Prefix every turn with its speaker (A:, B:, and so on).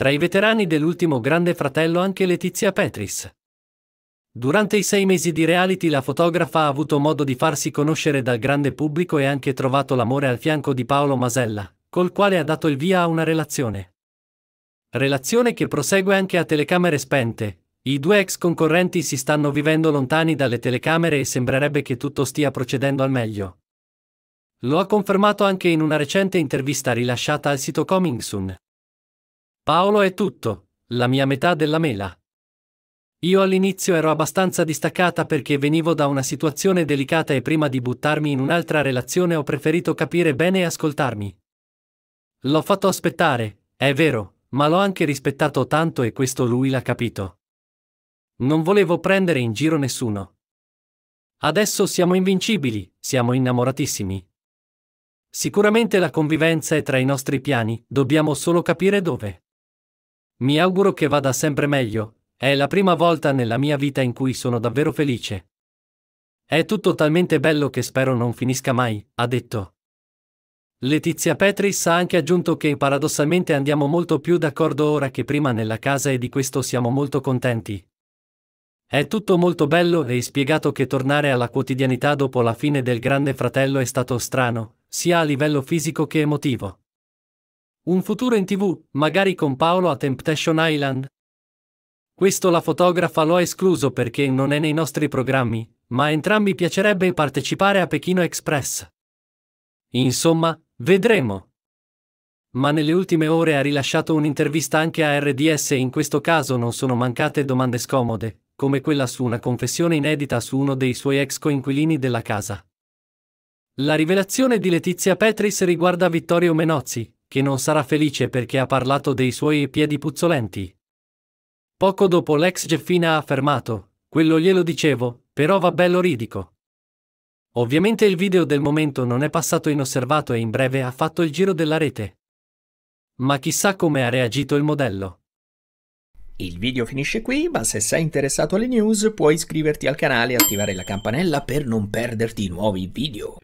A: Tra i veterani dell'ultimo Grande Fratello anche Letizia Petris. Durante i sei mesi di reality la fotografa ha avuto modo di farsi conoscere dal grande pubblico e ha anche trovato l'amore al fianco di Paolo Masella, col quale ha dato il via a una relazione. Relazione che prosegue anche a telecamere spente. I due ex concorrenti si stanno vivendo lontani dalle telecamere e sembrerebbe che tutto stia procedendo al meglio. Lo ha confermato anche in una recente intervista rilasciata al sito Coming Soon. Paolo è tutto, la mia metà della mela. Io all'inizio ero abbastanza distaccata perché venivo da una situazione delicata e prima di buttarmi in un'altra relazione ho preferito capire bene e ascoltarmi. L'ho fatto aspettare, è vero, ma l'ho anche rispettato tanto e questo lui l'ha capito. Non volevo prendere in giro nessuno. Adesso siamo invincibili, siamo innamoratissimi. Sicuramente la convivenza è tra i nostri piani, dobbiamo solo capire dove. Mi auguro che vada sempre meglio, è la prima volta nella mia vita in cui sono davvero felice. È tutto talmente bello che spero non finisca mai, ha detto. Letizia Petris ha anche aggiunto che paradossalmente andiamo molto più d'accordo ora che prima nella casa e di questo siamo molto contenti. È tutto molto bello e hai spiegato che tornare alla quotidianità dopo la fine del Grande Fratello è stato strano, sia a livello fisico che emotivo. Un futuro in tv, magari con Paolo a Temptation Island? Questo la fotografa lo ha escluso perché non è nei nostri programmi, ma a entrambi piacerebbe partecipare a Pechino Express. Insomma, vedremo. Ma nelle ultime ore ha rilasciato un'intervista anche a RDS e in questo caso non sono mancate domande scomode, come quella su una confessione inedita su uno dei suoi ex coinquilini della casa. La rivelazione di Letizia Petris riguarda Vittorio Menozzi, che non sarà felice perché ha parlato dei suoi piedi puzzolenti. Poco dopo l'ex Geffina ha affermato, quello glielo dicevo, però va bello ridico. Ovviamente il video del momento non è passato inosservato e in breve ha fatto il giro della rete. Ma chissà come ha reagito il modello. Il video finisce qui, ma se sei interessato alle news puoi iscriverti al canale e attivare la campanella per non perderti i nuovi video.